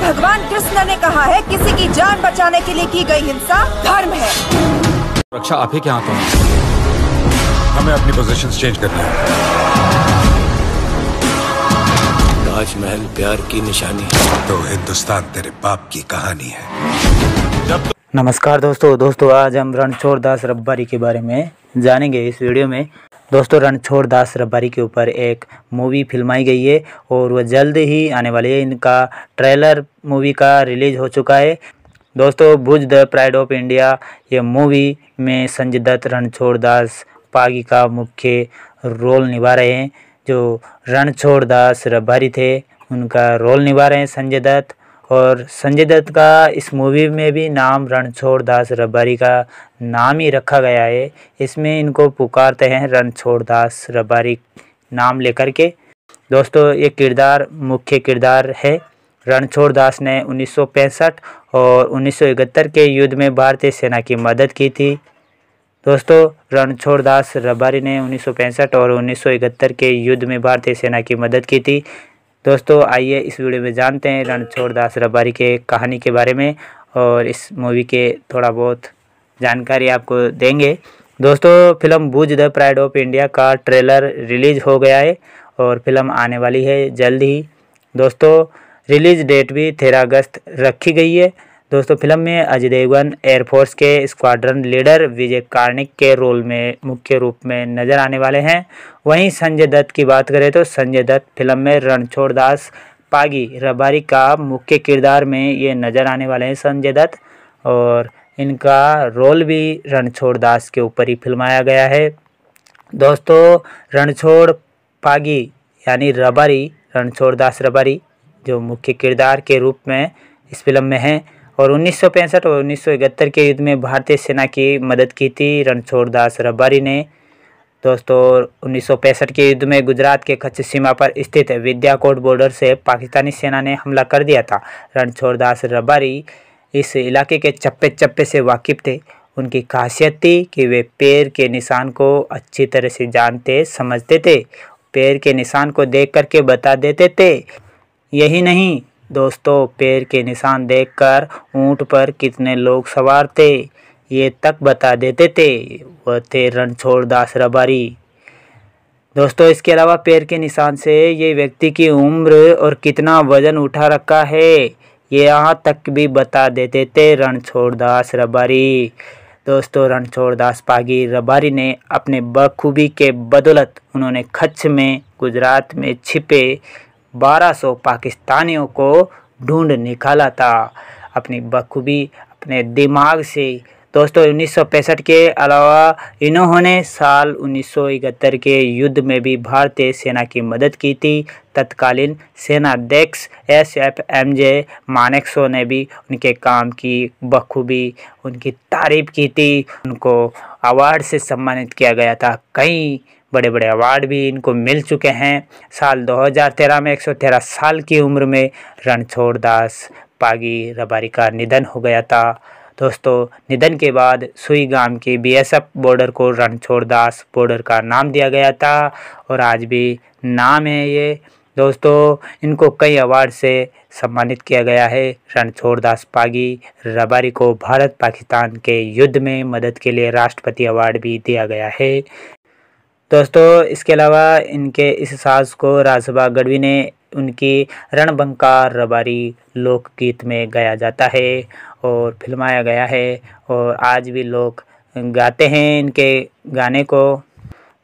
भगवान कृष्ण ने कहा है किसी की जान बचाने के लिए की गई हिंसा धर्म है रक्षा ही क्या हाथों में हमें अपनी पोजीशंस चेंज करनी है ताजमहल प्यार की निशानी तो हिंदुस्तान तेरे बाप की कहानी है जब नमस्कार दोस्तों दोस्तों आज हम रणछोड़ दास रब्बारी के बारे में जानेंगे इस वीडियो में दोस्तों रणछोड़ दास रबारी के ऊपर एक मूवी फिल्माई गई है और वह जल्द ही आने वाली है इनका ट्रेलर मूवी का रिलीज हो चुका है दोस्तों Bhuj the pride of India ये मूवी में संजय दत्त रणछोड़ दास पागी का मुख्य रोल निभा रहे हैं जो रणछोड़दास दास रबारी थे उनका रोल निभा रहे हैं संजय दत्त और संजय दत्त का इस मूवी में भी नाम रणछोड़ दास रबारी का नाम ही रखा गया है इसमें इनको पुकारते हैं रणछोड़ दास रबारी नाम लेकर के दोस्तों ये किरदार मुख्य किरदार है रणछोड़ दास ने 1965 और 1971 के युद्ध में भारतीय सेना की मदद की थी दोस्तों रणछोड़ दास रबारी ने 1965 और 1971 के युद्ध में भारतीय सेना की मदद की थी दोस्तों आइए इस वीडियो में जानते हैं रणछोड़ दास रबारी के कहानी के बारे में और इस मूवी के थोड़ा बहुत जानकारी आपको देंगे दोस्तों film Bhuj the pride of India का ट्रेलर रिलीज़ हो गया है और फिल्म आने वाली है जल्द ही दोस्तों रिलीज़ डेट भी तेरह अगस्त रखी गई है दोस्तों फिल्म में अजय देवगन एयरफोर्स के स्क्वाड्रन लीडर विजय कार्निक के रोल में मुख्य रूप में नजर आने वाले हैं वहीं संजय दत्त की बात करें तो संजय दत्त फिल्म में रणछोड़ दास पागी रबारी का मुख्य किरदार में ये नज़र आने वाले हैं संजय दत्त और इनका रोल भी रणछोड़ दास के ऊपर ही फिल्माया गया है दोस्तों रणछोड़ पागी यानी रबारी रणछोड़ दास रबारी जो मुख्य किरदार के रूप में इस फिल्म में हैं और उन्नीस और उन्नीस के युद्ध में भारतीय सेना की मदद की थी रणछोड़ दास रबारी ने दोस्तों उन्नीस के युद्ध में गुजरात के कच्छ सीमा पर स्थित विद्याकोट बॉर्डर से पाकिस्तानी सेना ने हमला कर दिया था रणछोड़ दास रबारी इस इलाके के चप्पे चप्पे से वाकिफ थे उनकी खासियत थी कि वे पैर के निशान को अच्छी तरह से जानते समझते थे पैर के निशान को देख करके बता देते थे यही नहीं दोस्तों पैर के निशान देखकर ऊंट पर कितने लोग सवार थे ये तक बता देते थे वह थे रणछोड़दास दास रबारी दोस्तों इसके अलावा पैर के निशान से ये व्यक्ति की उम्र और कितना वजन उठा रखा है ये यहाँ तक भी बता देते थे रणछोड़दास दास रबारी दोस्तों रणछोड़दास दास पागी रबारी ने अपने बखूबी के बदौलत उन्होंने खच्छ में गुजरात में छिपे 1200 पाकिस्तानियों को ढूंढ निकाला था अपनी बखूबी अपने दिमाग से दोस्तों उन्नीस के अलावा इन्होंने साल उन्नीस के युद्ध में भी भारतीय सेना की मदद की थी तत्कालीन सेनाध्यक्ष S F M J Manekshaw ने भी उनके काम की बखूबी उनकी तारीफ की थी उनको अवार्ड से सम्मानित किया गया था कई बड़े बड़े अवार्ड भी इनको मिल चुके हैं साल 2013 में 113 साल की उम्र में रणछोड़ दास पागी रबारी का निधन हो गया था दोस्तों निधन के बाद सुई गांव के बीएसएफ बॉर्डर को रणछोड़ दास बॉर्डर का नाम दिया गया था और आज भी नाम है ये दोस्तों इनको कई अवार्ड से सम्मानित किया गया है रणछोड़ दास पागी रबारी को भारत पाकिस्तान के युद्ध में मदद के लिए राष्ट्रपति अवार्ड भी दिया गया है दोस्तों इसके अलावा इनके इस साज को राजसभा गढ़वी ने उनकी रणबंकार रबारी लोकगीत में गाया जाता है और फिल्माया गया है और आज भी लोग गाते हैं इनके गाने को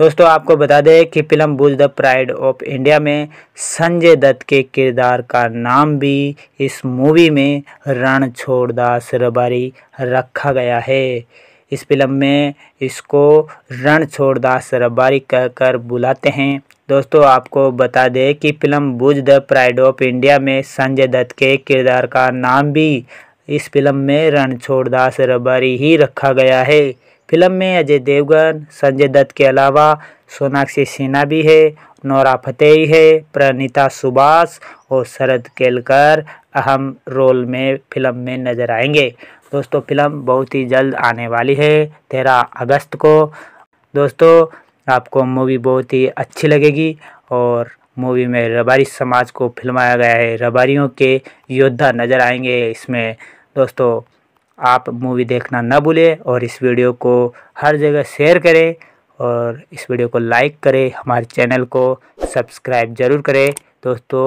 दोस्तों आपको बता दें कि film Bhuj the pride of India में संजय दत्त के किरदार का नाम भी इस मूवी में रण छोड़दास रबारी रखा गया है इस फिल्म में इसको रण रणछोड़दास रबारी कहकर बुलाते हैं दोस्तों आपको बता दें कि film Bhuj the pride of India में संजय दत्त के किरदार का नाम भी इस फिल्म में रण छोड़दास रबारी ही रखा गया है फिल्म में अजय देवगन संजय दत्त के अलावा सोनाक्षी सिन्हा भी है नौरा फतेही है प्रणीता सुभाष और शरद केलकर अहम रोल में फिल्म में नज़र आएंगे दोस्तों फिल्म बहुत ही जल्द आने वाली है तेरह अगस्त को दोस्तों आपको मूवी बहुत ही अच्छी लगेगी और मूवी में रबारी समाज को फिल्माया गया है रबारियों के योद्धा नज़र आएंगे इसमें दोस्तों आप मूवी देखना ना भूलें और इस वीडियो को हर जगह शेयर करें और इस वीडियो को लाइक करें हमारे चैनल को सब्सक्राइब ज़रूर करें दोस्तों